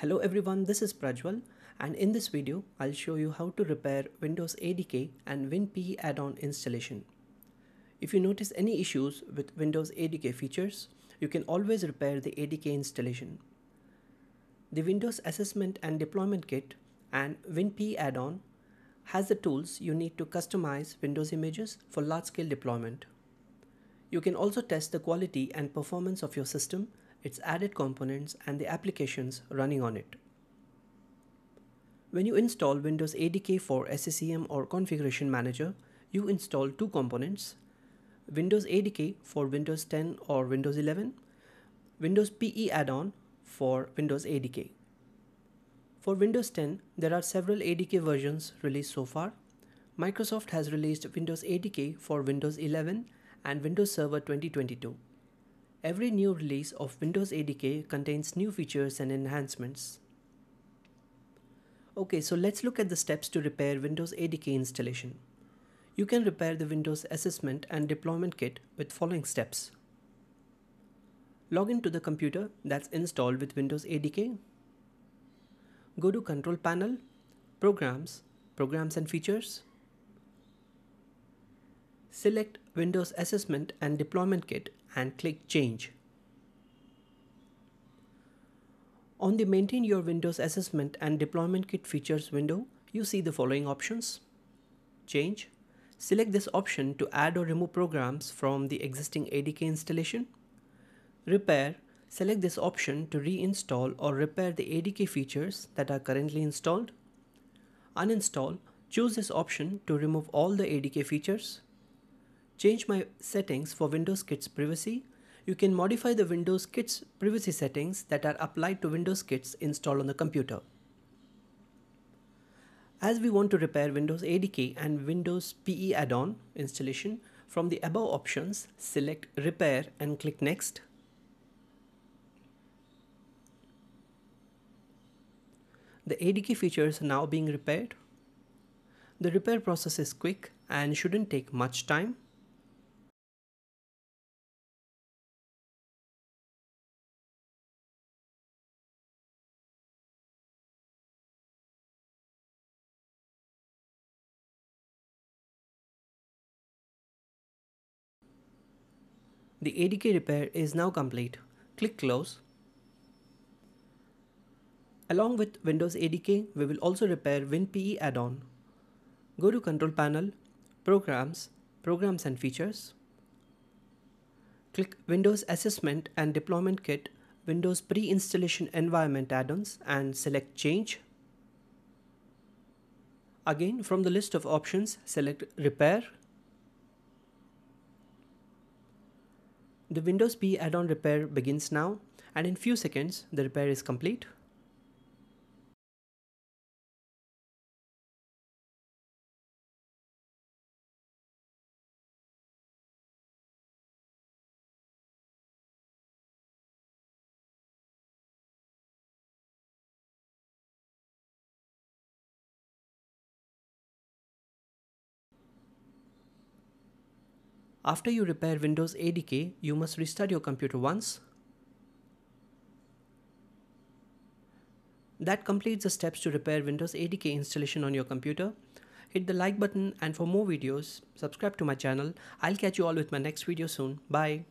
Hello everyone, this is Prajwal and in this video, I'll show you how to repair Windows ADK and WinPE add-on installation. If you notice any issues with Windows ADK features, you can always repair the ADK installation. The Windows Assessment and Deployment Kit and WinPE add-on has the tools you need to customize Windows images for large-scale deployment. You can also test the quality and performance of your system its added components and the applications running on it. When you install Windows ADK for SSEM or Configuration Manager, you install two components, Windows ADK for Windows 10 or Windows 11, Windows PE add-on for Windows ADK. For Windows 10, there are several ADK versions released so far. Microsoft has released Windows ADK for Windows 11 and Windows Server 2022. Every new release of Windows ADK contains new features and enhancements. Okay, so let's look at the steps to repair Windows ADK installation. You can repair the Windows Assessment and Deployment Kit with following steps. Log in to the computer that's installed with Windows ADK. Go to Control Panel, Programs, Programs and Features select Windows Assessment and Deployment Kit and click Change. On the Maintain Your Windows Assessment and Deployment Kit features window, you see the following options. Change. Select this option to add or remove programs from the existing ADK installation. Repair. Select this option to reinstall or repair the ADK features that are currently installed. Uninstall. Choose this option to remove all the ADK features change my settings for Windows Kits Privacy, you can modify the Windows Kits privacy settings that are applied to Windows Kits installed on the computer. As we want to repair Windows ADK and Windows PE add-on installation, from the above options, select Repair and click Next. The ADK features are now being repaired. The repair process is quick and shouldn't take much time. The ADK repair is now complete. Click close. Along with Windows ADK, we will also repair WinPE add-on. Go to Control Panel, Programs, Programs and Features. Click Windows Assessment and Deployment Kit, Windows Pre-Installation Environment Add-ons and select Change. Again, from the list of options, select Repair The Windows P add-on repair begins now and in few seconds the repair is complete. After you repair Windows ADK, you must restart your computer once. That completes the steps to repair Windows ADK installation on your computer. Hit the like button and for more videos, subscribe to my channel. I'll catch you all with my next video soon. Bye.